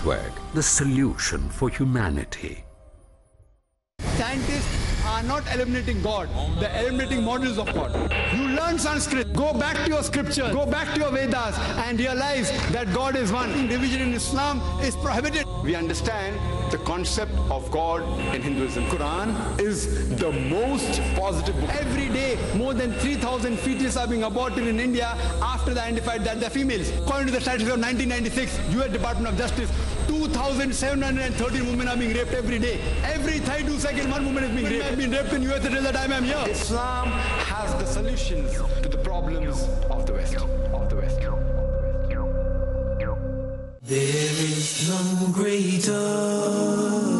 Network, the solution for humanity. Scientists are not eliminating God, they're eliminating models of God. You learn Sanskrit, go back to your scriptures, go back to your Vedas, and realize that God is one. Division in Islam is prohibited. We understand the concept of God in Hinduism. Quran is the most positive book. Every day, more than 3,000 fetuses are being aborted in India after they identified that they're females. According to the statistics of 1996, U.S. Department of Justice, 2,713 women are being raped every day. Every 32 seconds, one woman is being raped. I've been raped in U.S. until the time I'm here. Islam has the solutions to the problems of the West. Of the West. There is none greater.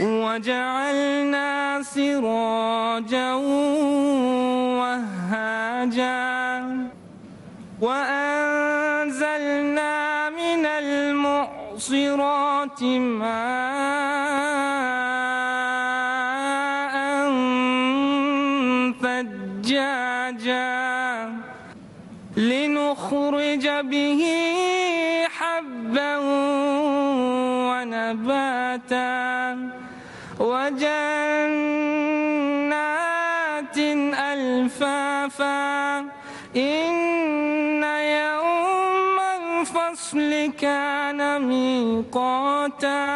وجعلنا سراجا وهاجا وأنزلنا من المعصرات ماء ثجاجا لنخرج به حبا ونباتا وجنات ألفافا إن يوم الفصل كان ميقاتا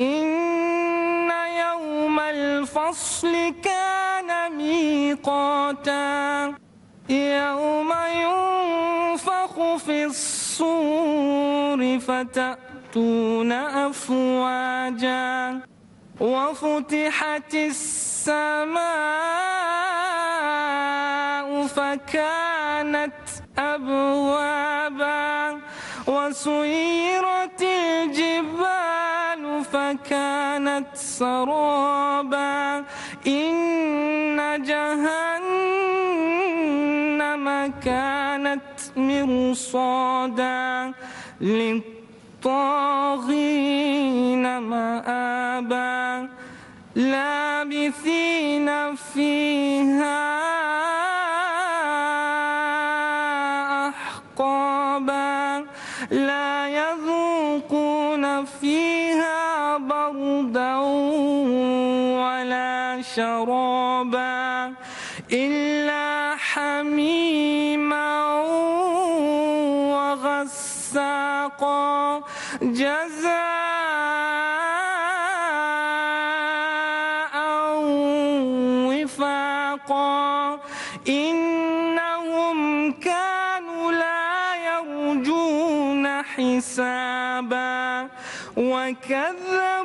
إن يوم الفصل كان ميقاتا يوم ينفخ في الصور فتأتون أفواجا وفتحت السماء فكانت أبوابا وسيرت الجبال فكانت سرابا إن جهنم كانت مرصادا للطاغين مآبا لابثين فيها كذاب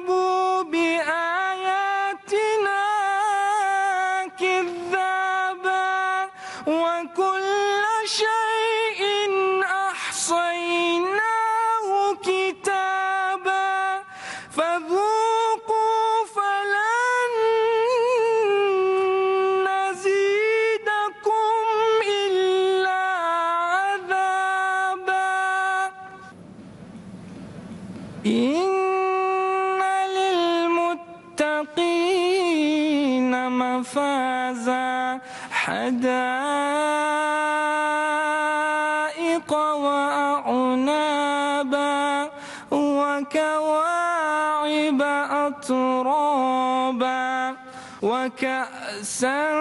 وكأسا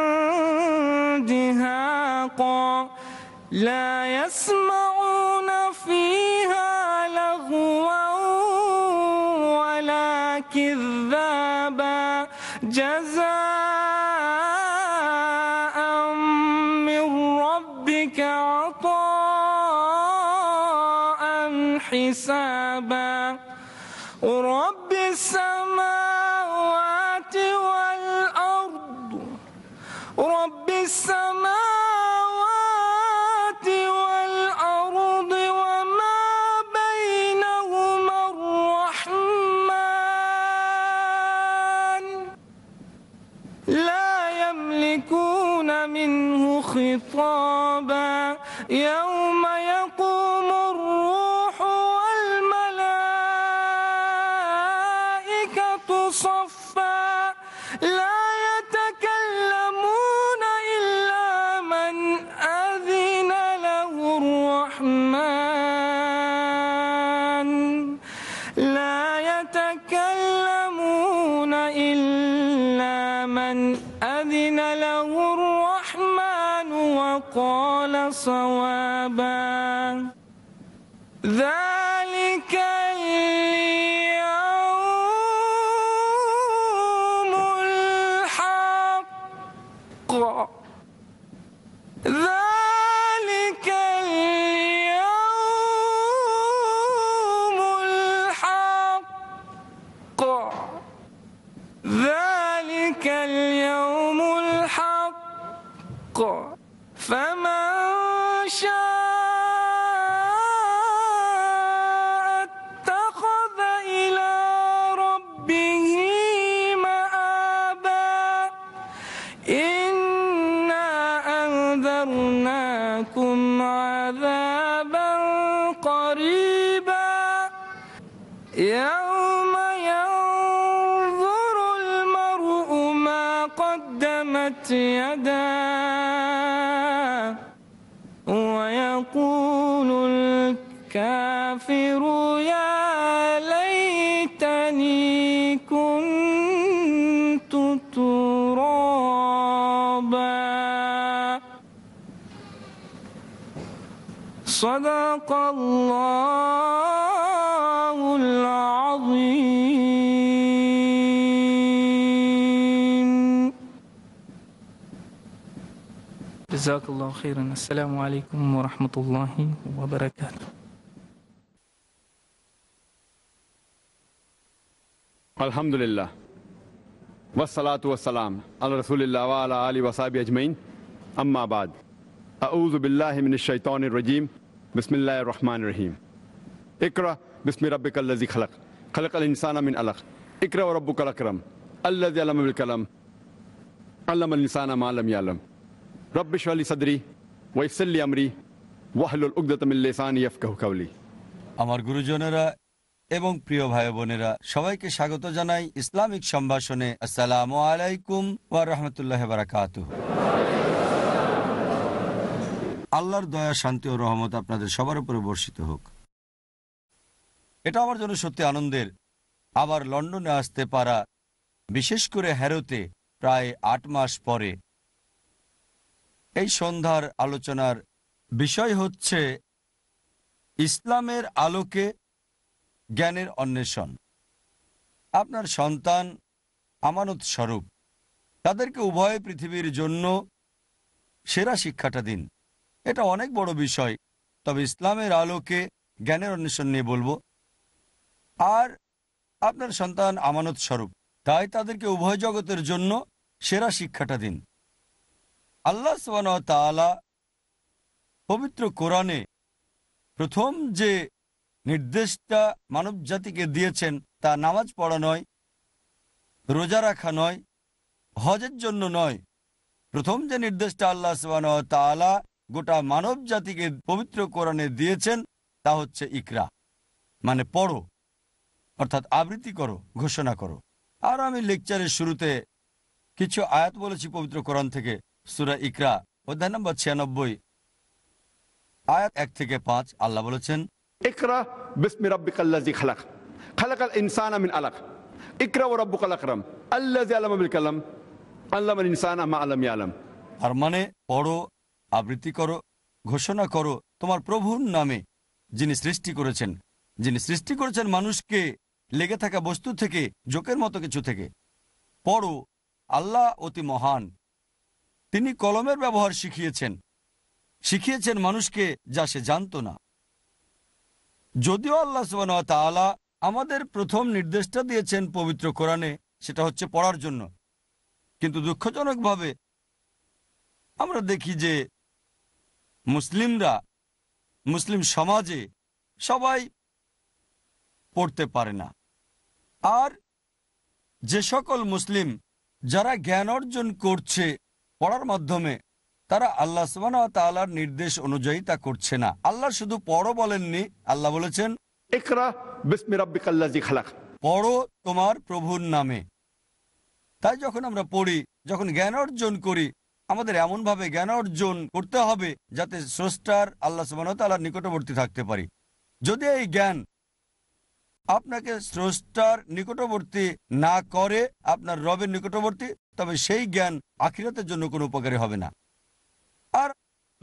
دهاقا لا يسمعون فيها لغوا ولا كذابا جزاء أنذرناكم عذابا قريبا يوم ينظر المرء ما قدمت يداه صدق الله العظيم جزاك الله خيرا السلام عليكم ورحمة الله وبركاته الحمد لله والصلاة والسلام على رسول الله وعلى آله وصحبه أجمعين أما بعد أعوذ بالله من الشيطان الرجيم بسم الله الرحمن الرحيم اقرأ باسم ربك الذي خلق خلق الإنسان من علق اقرأ وربك الأكرم الذي علم بالكلام علم الإنسان ما لم يعلم رب اشرح لي صدري ويسر لي أمري واحلل عقدة من لساني يفقهوا قولي আমার গুরুজনেরা এবং প্রিয় ভাই বোনেরা সবাইকে স্বাগত জানাই Islamic সম্ভাষণে আসসালামু আলাইকুম ওয়া রাহমাতুল্লাহি ওয়া বারাকাতুহু আল্লাহর দয়া শান্তি ও রহমত আপনাদের সবার উপরে বর্ষিত হোক এটা আমার জন্য সত্যি আনন্দের আবার লন্ডনে আসতে পারা বিশেষ করে হ্যারোতে প্রায় আট মাস পরে এই সন্ধ্যার আলোচনার বিষয় হচ্ছে ইসলামের আলোকে জ্ঞানের অন্বেষণ আপনার সন্তান আমানত স্বরূপ তাদেরকে উভয় পৃথিবীর জন্য সেরা শিক্ষাটা দিন এটা অনেক বড় বিষয় তবে ইসলামের আলোকে জ্ঞানের অন্বেষণ নিয়ে বলবো আর আপনার সন্তান আমানত স্বরূপ তাই তাদেরকে উভয় জগতের জন্য সেরা শিক্ষাটা দিন আল্লাহ তাআলা পবিত্র কোরআনে প্রথম যে নির্দেশটা মানব জাতিকে দিয়েছেন তা নামাজ পড়া নয় রোজা রাখা নয় হজের জন্য নয় প্রথম যে নির্দেশটা আল্লাহ তাআলা গোটা মানব জাতিকে পবিত্র কোরআনে দিয়েছেন তা হচ্ছে ইকরা মানে পড়ো অর্থাৎ আবৃত্তি করো ঘোষণা করো আর আমি লেকচারের শুরুতে কিছু আয়াত বলেছি পবিত্র কোরআন থেকে সুরা ইকরা অধ্যায় নম্বর ছিয়ানব্বই আয়াত এক থেকে পাঁচ আল্লাহ বলেছেন ইকরা খালাক ইনসান আমিন আলাক ইকরা ও কালাম আল্লাহ ইনসান আলম আর মানে পড়ো আবৃত্তি করো ঘোষণা করো তোমার প্রভুর নামে যিনি সৃষ্টি করেছেন যিনি সৃষ্টি করেছেন মানুষকে লেগে থাকা বস্তু থেকে জোকের মতো কিছু থেকে পড়ো আল্লাহ অতি মহান তিনি কলমের ব্যবহার শিখিয়েছেন শিখিয়েছেন মানুষকে যা সে জানত না যদিও আল্লাহ সুবাহতালা আমাদের প্রথম নির্দেশটা দিয়েছেন পবিত্র কোরআনে সেটা হচ্ছে পড়ার জন্য কিন্তু দুঃখজনকভাবে আমরা দেখি যে মুসলিমরা মুসলিম সমাজে সবাই পড়তে পারে না আর যে সকল মুসলিম যারা জ্ঞান অর্জন করছে পড়ার মাধ্যমে তারা আল্লাহ সুবান তালার নির্দেশ অনুযায়ী তা করছে না আল্লাহ শুধু পড়ো বলেননি আল্লাহ বলেছেন পড়ো তোমার প্রভুর নামে তাই যখন আমরা পড়ি যখন জ্ঞান অর্জন করি আমাদের এমনভাবে জ্ঞান অর্জন করতে হবে যাতে স্রষ্টার আল্লাহ সুবাহতালার নিকটবর্তী থাকতে পারি যদি এই জ্ঞান আপনাকে স্রষ্টার নিকটবর্তী না করে আপনার রবের নিকটবর্তী তবে সেই জ্ঞান আখিরাতের জন্য কোনো উপকারী হবে না আর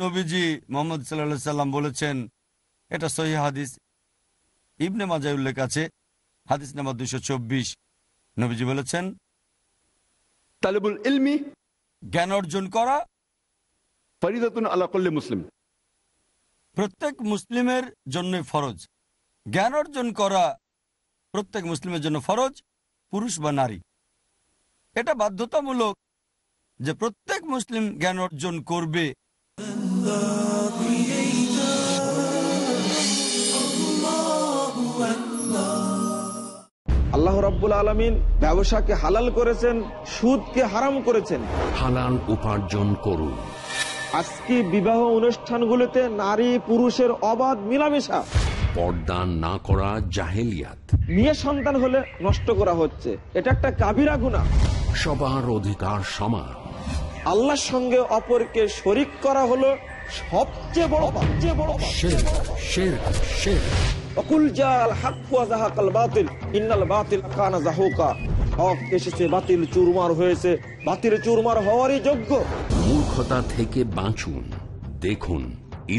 নবীজি মোহাম্মদ সাল্লা সাল্লাম বলেছেন এটা সহি হাদিস ইবনে মাজাই উল্লেখ আছে হাদিস নাম্বার দুশো চব্বিশ নবীজি বলেছেন তালেবুল ইলমি জ্ঞান অর্জন করা মুসলিম প্রত্যেক মুসলিমের জন্য ফরজ জ্ঞান অর্জন করা প্রত্যেক মুসলিমের জন্য ফরজ পুরুষ বা নারী এটা বাধ্যতামূলক যে প্রত্যেক মুসলিম জ্ঞান অর্জন করবে আল্লাহ রাব্বুল আলমিন ব্যবসাকে হালাল করেছেন সুদকে হারাম করেছেন হালাল উপার্জন করুন আজকে বিবাহ অনুষ্ঠানগুলোতে নারী পুরুষের অবাধ মিলামেশা পর্দান না করা জাহেলিয়াত নিয়ে সন্তান হলে নষ্ট করা হচ্ছে এটা একটা কাবিরা গুণা সবার অধিকার সমান আল্লাহর সঙ্গে অপরকে শরিক করা হলো সবচেয়ে বড় সবচেয়ে বড় শের শের শের অকুল জাল হাক ফুয়া জাহাকাল বাতিল ইন্নাল বাতিল কানা হক এসেছে বাতিল চুরমার হয়েছে বাতিল চুরমার হওয়ারই যোগ্য মূর্খতা থেকে বাঁচুন দেখুন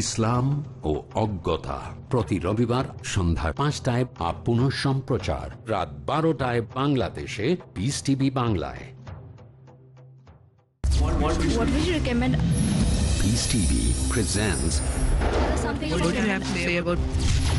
ইসলাম ও অজ্ঞতা প্রতি রবিবার সন্ধ্যা পাঁচটায় আপ পুনঃ সম্প্রচার রাত বারোটায় বাংলাদেশে পিস টিভি বাংলায় What would you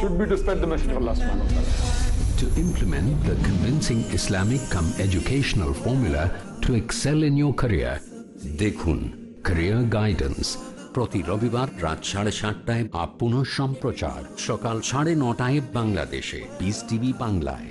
should be to spread the message of Allah subhanahu wa ta'ala. To implement the convincing Islamic come educational formula to excel in your career, dekhun Career Guidance প্রতি রবিবার রাত সাড়ে সাতটায় up সম্প্রচার সকাল সাড়ে নটায় বাংলাদেশে বিস টিভি বাংলায়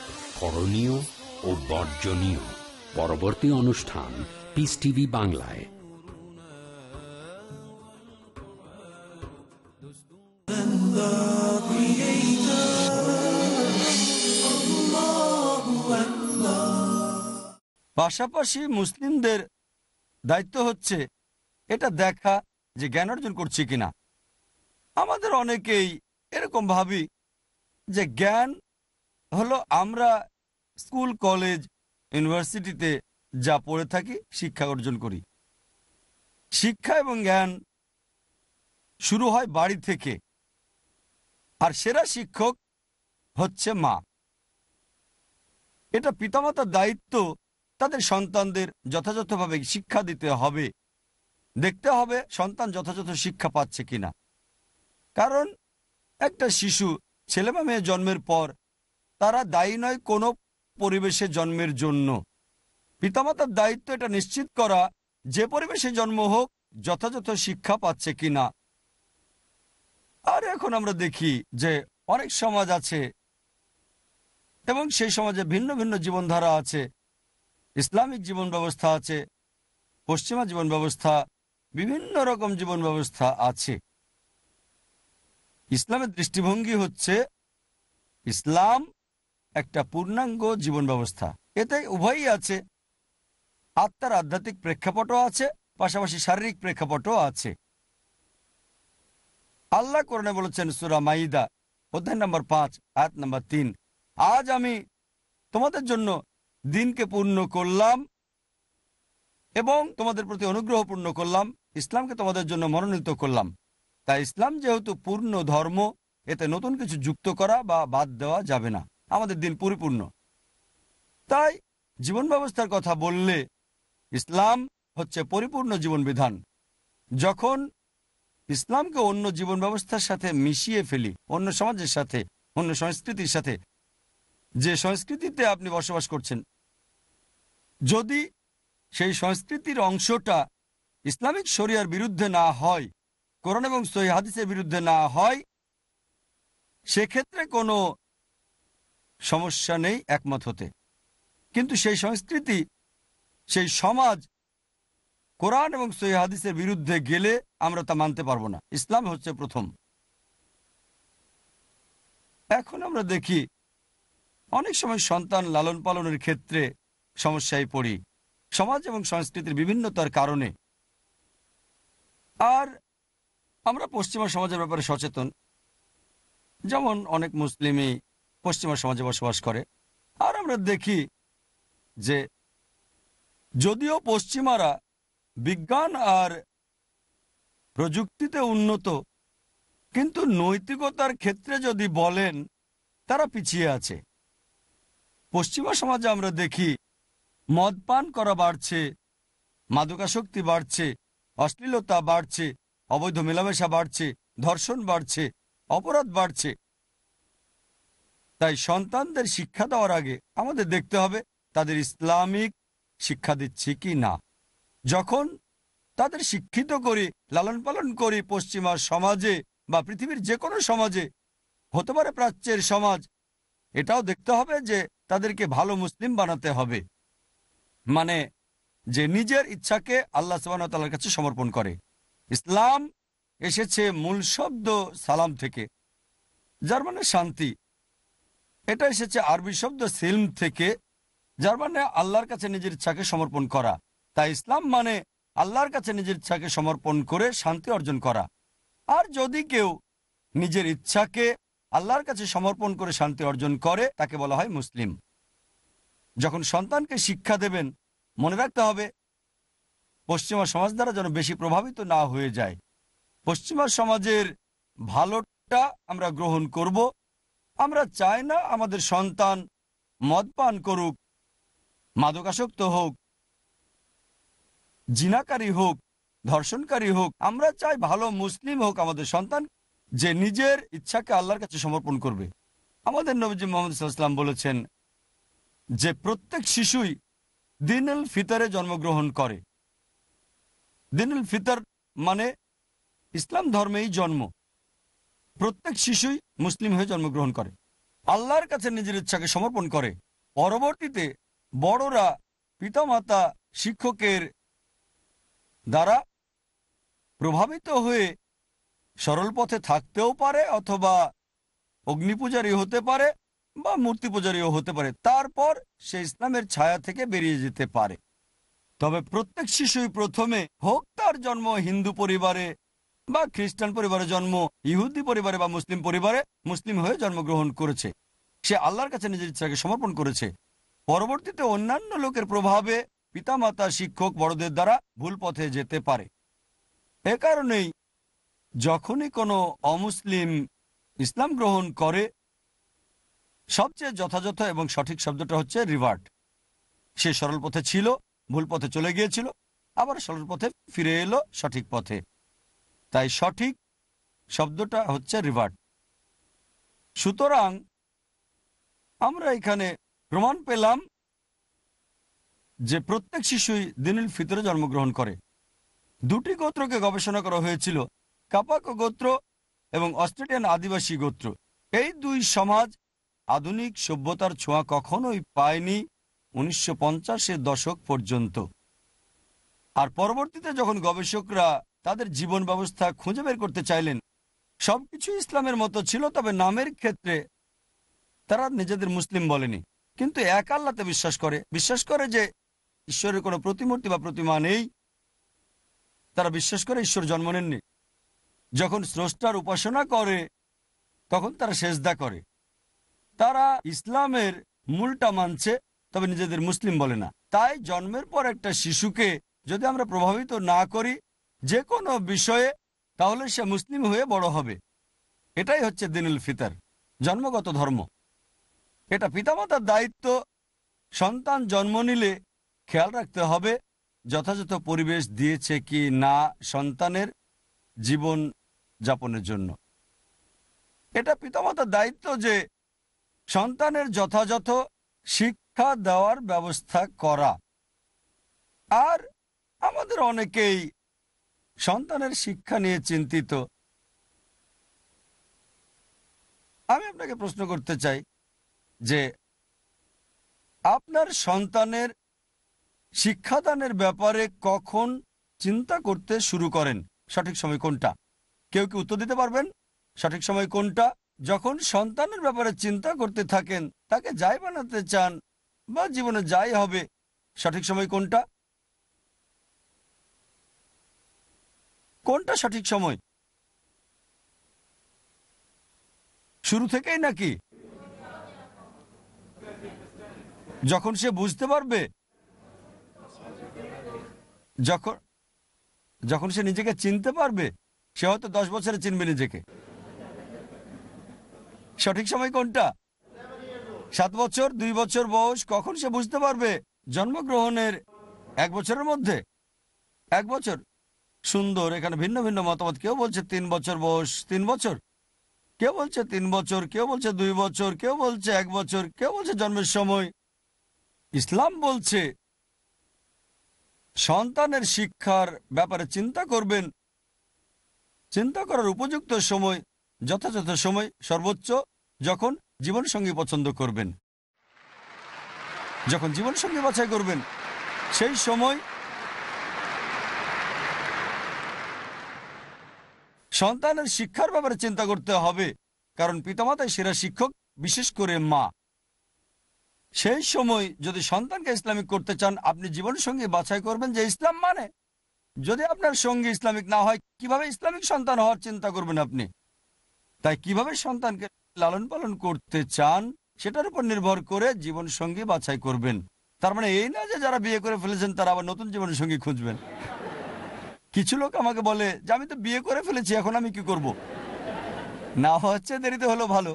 করণীয় ও বর্জনীয় পরবর্তী অনুষ্ঠান পিস টিভি বাংলায় পাশাপাশি মুসলিমদের দায়িত্ব হচ্ছে এটা দেখা যে জ্ঞান অর্জন করছি কিনা আমাদের অনেকেই এরকম ভাবি যে জ্ঞান হলো আমরা স্কুল কলেজ ইউনিভার্সিটিতে যা পড়ে থাকি শিক্ষা অর্জন করি শিক্ষা এবং জ্ঞান শুরু হয় বাড়ি থেকে আর সেরা শিক্ষক হচ্ছে মা এটা পিতামাতার দায়িত্ব তাদের সন্তানদের যথাযথভাবে শিক্ষা দিতে হবে দেখতে হবে সন্তান যথাযথ শিক্ষা পাচ্ছে কিনা কারণ একটা শিশু ছেলে মেয়ে জন্মের পর তারা দায়ী নয় কোনো পরিবেশে জন্মের জন্য পিতামাতার দায়িত্ব এটা নিশ্চিত করা যে পরিবেশে জন্ম হোক যথাযথ শিক্ষা পাচ্ছে কিনা আর এখন আমরা দেখি যে অনেক সমাজ আছে এবং সেই সমাজে ভিন্ন ভিন্ন জীবনধারা আছে ইসলামিক জীবন ব্যবস্থা আছে পশ্চিমা জীবন ব্যবস্থা বিভিন্ন রকম জীবন ব্যবস্থা আছে ইসলামের দৃষ্টিভঙ্গি হচ্ছে ইসলাম একটা পূর্ণাঙ্গ জীবন ব্যবস্থা এতে উভয়ই আছে আত্মার আধ্যাত্মিক প্রেক্ষাপটও আছে পাশাপাশি শারীরিক প্রেক্ষাপটও আছে আল্লাহ কোরআনে বলেছেন সুরা মাইদা অধ্যায় নম্বর পাঁচ আয়াত নম্বর তিন আজ আমি তোমাদের জন্য দিনকে পূর্ণ করলাম এবং তোমাদের প্রতি অনুগ্রহ পূর্ণ করলাম ইসলামকে তোমাদের জন্য মনোনীত করলাম তাই ইসলাম যেহেতু পূর্ণ ধর্ম এতে নতুন কিছু যুক্ত করা বা বাদ দেওয়া যাবে না আমাদের দিন পরিপূর্ণ তাই জীবন ব্যবস্থার কথা বললে ইসলাম হচ্ছে পরিপূর্ণ জীবন বিধান যখন ইসলামকে অন্য জীবন ব্যবস্থার সাথে মিশিয়ে ফেলি অন্য সমাজের সাথে অন্য সংস্কৃতির সাথে যে সংস্কৃতিতে আপনি বসবাস করছেন যদি সেই সংস্কৃতির অংশটা ইসলামিক শরিয়ার বিরুদ্ধে না হয় করোনা এবং সহি হাদিসের বিরুদ্ধে না হয় সেক্ষেত্রে কোনো সমস্যা নেই একমত হতে কিন্তু সেই সংস্কৃতি সেই সমাজ কোরআন এবং সৈয় হাদিসের বিরুদ্ধে গেলে আমরা তা মানতে পারবো না ইসলাম হচ্ছে প্রথম এখন আমরা দেখি অনেক সময় সন্তান লালন পালনের ক্ষেত্রে সমস্যায় পড়ি সমাজ এবং সংস্কৃতির বিভিন্নতার কারণে আর আমরা পশ্চিমা সমাজের ব্যাপারে সচেতন যেমন অনেক মুসলিমই পশ্চিমা সমাজে বসবাস করে আর আমরা দেখি যে যদিও পশ্চিমারা বিজ্ঞান আর প্রযুক্তিতে উন্নত কিন্তু নৈতিকতার ক্ষেত্রে যদি বলেন তারা পিছিয়ে আছে পশ্চিমা সমাজে আমরা দেখি মদ পান করা বাড়ছে মাদকাসক্তি বাড়ছে অশ্লীলতা বাড়ছে অবৈধ মেলামেশা বাড়ছে ধর্ষণ বাড়ছে অপরাধ বাড়ছে তাই সন্তানদের শিক্ষা দেওয়ার আগে আমাদের দেখতে হবে তাদের ইসলামিক শিক্ষা দিচ্ছি কি না যখন তাদের শিক্ষিত করি লালন পালন করি পশ্চিমা সমাজে বা পৃথিবীর যে কোনো সমাজে হতে পারে প্রাচ্যের সমাজ এটাও দেখতে হবে যে তাদেরকে ভালো মুসলিম বানাতে হবে মানে যে নিজের ইচ্ছাকে আল্লাহ সাবানতালার কাছে সমর্পণ করে ইসলাম এসেছে মূল শব্দ সালাম থেকে যার মানে শান্তি এটা এসেছে আরবি শব্দ সিল্ম থেকে যার মানে আল্লাহর কাছে নিজের ইচ্ছাকে সমর্পণ করা তাই ইসলাম মানে আল্লাহর কাছে নিজের ইচ্ছাকে সমর্পণ করে শান্তি অর্জন করা আর যদি কেউ নিজের ইচ্ছাকে আল্লাহর কাছে সমর্পণ করে শান্তি অর্জন করে তাকে বলা হয় মুসলিম যখন সন্তানকে শিক্ষা দেবেন মনে রাখতে হবে পশ্চিমা সমাজ দ্বারা যেন বেশি প্রভাবিত না হয়ে যায় পশ্চিমা সমাজের ভালোটা আমরা গ্রহণ করব আমরা চাই না আমাদের সন্তান মদ পান করুক মাদকাসক্ত হোক জিনাকারী হোক ধর্ষণকারী হোক আমরা চাই ভালো মুসলিম হোক আমাদের সন্তান যে নিজের ইচ্ছাকে আল্লাহর কাছে সমর্পণ করবে আমাদের নবীজি মোহাম্মদ ইসলাম বলেছেন যে প্রত্যেক শিশুই দিনুল ফিতরে জন্মগ্রহণ করে দিনুল ফিতর মানে ইসলাম ধর্মেই জন্ম প্রত্যেক শিশুই মুসলিম হয়ে জন্মগ্রহণ করে আল্লাহর কাছে নিজের ইচ্ছাকে সমর্পণ করে পরবর্তীতে বড়রা পিতামাতা শিক্ষকের দ্বারা প্রভাবিত হয়ে সরল পথে থাকতেও পারে অথবা অগ্নিপূজারী হতে পারে বা মূর্তি পূজারীও হতে পারে তারপর সে ইসলামের ছায়া থেকে বেরিয়ে যেতে পারে তবে প্রত্যেক শিশুই প্রথমে হোক তার জন্ম হিন্দু পরিবারে বা খ্রিস্টান পরিবারে জন্ম ইহুদি পরিবারে বা মুসলিম পরিবারে মুসলিম হয়ে জন্মগ্রহণ করেছে সে আল্লাহর কাছে নিজের ইচ্ছাকে সমর্পণ করেছে পরবর্তীতে অন্যান্য লোকের প্রভাবে পিতামাতা শিক্ষক বড়দের দ্বারা ভুল পথে যেতে পারে এ কারণেই যখনই কোনো অমুসলিম ইসলাম গ্রহণ করে সবচেয়ে যথাযথ এবং সঠিক শব্দটা হচ্ছে রিভার্ট সে সরল পথে ছিল ভুল পথে চলে গিয়েছিল আবার সরল পথে ফিরে এলো সঠিক পথে তাই সঠিক শব্দটা হচ্ছে রিভার্ট সুতরাং আমরা এখানে প্রমাণ পেলাম যে প্রত্যেক শিশুই দিনুল ফিতরে জন্মগ্রহণ করে দুটি গোত্রকে গবেষণা করা হয়েছিল কাপাক গোত্র এবং অস্ট্রেলিয়ান আদিবাসী গোত্র এই দুই সমাজ আধুনিক সভ্যতার ছোঁয়া কখনোই পায়নি উনিশশো পঞ্চাশের দশক পর্যন্ত আর পরবর্তীতে যখন গবেষকরা তাদের জীবন ব্যবস্থা খুঁজে বের করতে চাইলেন সবকিছু ইসলামের মতো ছিল তবে নামের ক্ষেত্রে তারা নিজেদের মুসলিম বলেনি কিন্তু এক আল্লাতে বিশ্বাস করে বিশ্বাস করে যে ঈশ্বরের কোনো প্রতিমূর্তি বা প্রতিমা নেই তারা বিশ্বাস করে ঈশ্বর জন্ম নেননি যখন স্রষ্টার উপাসনা করে তখন তারা সেজদা করে তারা ইসলামের মূলটা মানছে তবে নিজেদের মুসলিম বলে না তাই জন্মের পর একটা শিশুকে যদি আমরা প্রভাবিত না করি যে কোনো বিষয়ে তাহলে সে মুসলিম হয়ে বড় হবে এটাই হচ্ছে দিনুল ফিতার জন্মগত ধর্ম এটা পিতামাতার দায়িত্ব সন্তান জন্ম নিলে খেয়াল রাখতে হবে যথাযথ পরিবেশ দিয়েছে কি না সন্তানের জীবন যাপনের জন্য এটা পিতামাতার দায়িত্ব যে সন্তানের যথাযথ শিক্ষা দেওয়ার ব্যবস্থা করা আর আমাদের অনেকেই সন্তানের শিক্ষা নিয়ে চিন্তিত আমি আপনাকে প্রশ্ন করতে চাই যে আপনার সন্তানের শিক্ষাদানের ব্যাপারে কখন চিন্তা করতে শুরু করেন সঠিক সময় কোনটা কেউ কি উত্তর দিতে পারবেন সঠিক সময় কোনটা যখন সন্তানের ব্যাপারে চিন্তা করতে থাকেন তাকে যাই বানাতে চান বা জীবনে যাই হবে সঠিক সময় কোনটা কোনটা সঠিক সময় শুরু থেকেই নাকি যখন সে বুঝতে পারবে যখন যখন সে নিজেকে চিনতে পারবে সে হয়তো দশ বছরে চিনবে নিজেকে সঠিক সময় কোনটা সাত বছর দুই বছর বয়স কখন সে বুঝতে পারবে জন্মগ্রহণের এক বছরের মধ্যে এক বছর সুন্দর এখানে ভিন্ন ভিন্ন মতামত কেউ বলছে তিন বছর বয়স তিন বছর কেউ বলছে তিন বছর কেউ বলছে দুই বছর কেউ বলছে এক বছর কেউ বলছে জন্মের সময় ইসলাম বলছে সন্তানের শিক্ষার ব্যাপারে চিন্তা করবেন চিন্তা করার উপযুক্ত সময় যথাযথ সময় সর্বোচ্চ যখন জীবনসঙ্গী পছন্দ করবেন যখন জীবনসঙ্গী বাছাই করবেন সেই সময় সন্তানের শিক্ষার ব্যাপারে চিন্তা করতে হবে কারণ পিতামাতাই সেরা শিক্ষক বিশেষ করে মা সেই সময় যদি সন্তানকে ইসলামিক করতে চান আপনি জীবন সঙ্গী বাছাই করবেন যে ইসলাম মানে যদি আপনার সঙ্গী ইসলামিক না হয় কিভাবে ইসলামিক সন্তান হওয়ার চিন্তা করবেন আপনি তাই কিভাবে সন্তানকে লালন পালন করতে চান সেটার উপর নির্ভর করে জীবন সঙ্গী বাছাই করবেন তার মানে এই না যে যারা বিয়ে করে ফেলেছেন তারা আবার নতুন জীবন সঙ্গী খুঁজবেন কিছু লোক আমাকে বলে যে আমি তো বিয়ে করে ফেলেছি এখন আমি কি করব। না হচ্ছে দেরিতে হলো ভালো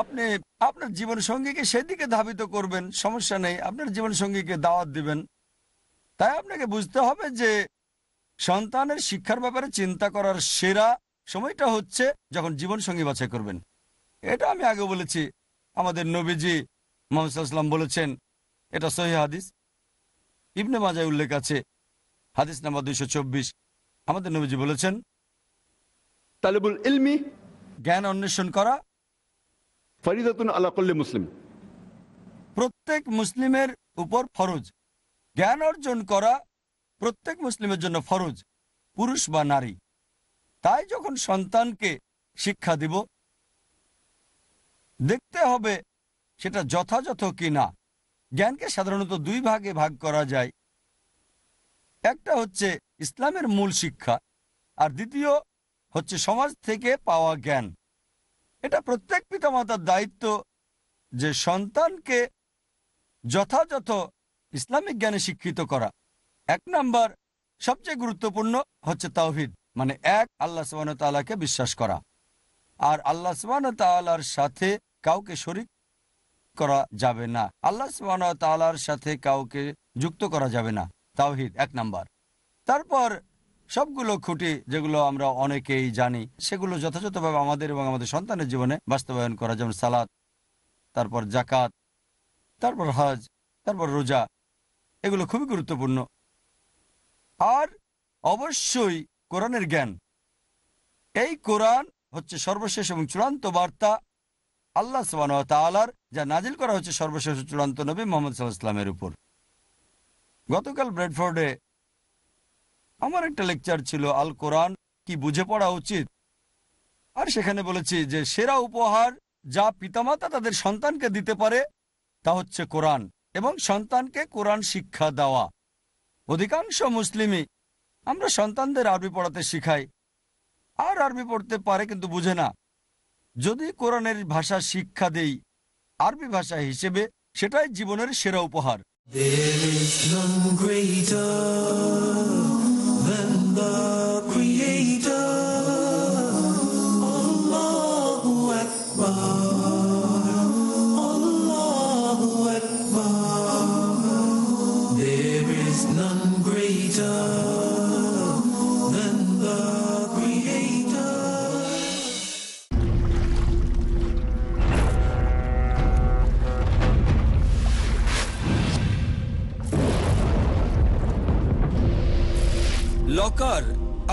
আপনি আপনার জীবন সঙ্গীকে সেদিকে ধাবিত করবেন সমস্যা নেই আপনার জীবন সঙ্গীকে দাওয়াত দিবেন তাই আপনাকে বুঝতে হবে যে সন্তানের শিক্ষার ব্যাপারে চিন্তা করার সেরা সময়টা হচ্ছে যখন জীবন সঙ্গী বাছাই করবেন এটা আমি আগে বলেছি আমাদের নবীজি মোহাম্মদ বলেছেন এটা সহি হাদিস ইবনে মাজায় উল্লেখ আছে হাদিস নাম্বার দুইশো চব্বিশ আমাদের নবীজি বলেছেন তালেবুল ইলমি জ্ঞান অন্বেষণ করা ফরিদাতুন আল্লাহ মুসলিম প্রত্যেক মুসলিমের উপর ফরজ জ্ঞান অর্জন করা প্রত্যেক মুসলিমের জন্য ফরজ পুরুষ বা নারী তাই যখন সন্তানকে শিক্ষা দিব দেখতে হবে সেটা যথাযথ কি না জ্ঞানকে সাধারণত দুই ভাগে ভাগ করা যায় একটা হচ্ছে ইসলামের মূল শিক্ষা আর দ্বিতীয় হচ্ছে সমাজ থেকে পাওয়া জ্ঞান এটা প্রত্যেক পিতামাতার দায়িত্ব যে সন্তানকে যথাযথ ইসলামিক জ্ঞানে শিক্ষিত করা এক নাম্বার সবচেয়ে গুরুত্বপূর্ণ হচ্ছে তাওহিদ মানে এক আল্লাহ সুবান তালাকে বিশ্বাস করা আর আল্লাহ সুবান তালার সাথে কাউকে শরিক করা যাবে না আল্লাহ সুবান তালার সাথে কাউকে যুক্ত করা যাবে না তাওহিদ এক নাম্বার তারপর সবগুলো খুঁটি যেগুলো আমরা অনেকেই জানি সেগুলো যথাযথভাবে আমাদের এবং আমাদের সন্তানের জীবনে বাস্তবায়ন করা যেমন সালাদ তারপর জাকাত তারপর হজ তারপর রোজা এগুলো খুবই গুরুত্বপূর্ণ আর অবশ্যই কোরআনের জ্ঞান এই কোরআন হচ্ছে সর্বশেষ এবং চূড়ান্ত বার্তা আল্লাহ সবান তালার যা নাজিল করা হচ্ছে সর্বশেষ চূড়ান্ত নবী মোহাম্মদ সাল্লাহ ইসলামের উপর গতকাল ব্রেডফোর্ডে আমার একটা লেকচার ছিল আল কোরআন কি বুঝে পড়া উচিত আর সেখানে বলেছি যে সেরা উপহার যা পিতামাতা তাদের সন্তানকে দিতে পারে তা হচ্ছে কোরআন এবং সন্তানকে কোরআন শিক্ষা দেওয়া অধিকাংশ মুসলিমই আমরা সন্তানদের আরবি পড়াতে শিখাই আর আরবি পড়তে পারে কিন্তু বুঝে না যদি কোরআনের ভাষা শিক্ষা দেই আরবি ভাষা হিসেবে সেটাই জীবনের সেরা উপহার There is none greater than love.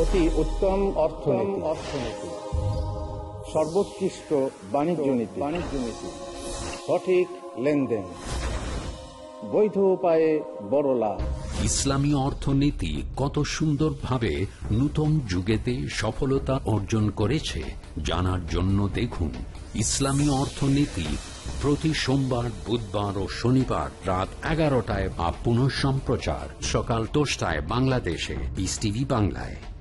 অতি উত্তম অর্থনীতি অর্থনীতি সর্বোৎকৃষ্ট বাণিজ্য নীতি বাণিজ্য নীতি সঠিক লেনদেন বৈধ উপায়ে বড় লাভ ইসলামী অর্থনীতি কত সুন্দরভাবে নূতন যুগেতে সফলতা অর্জন করেছে জানার জন্য দেখুন ইসলামী অর্থনীতি প্রতি সোমবার বুধবার ও শনিবার রাত এগারোটায় বা পুনঃ সম্প্রচার সকাল দশটায় বাংলাদেশে বিস বাংলায়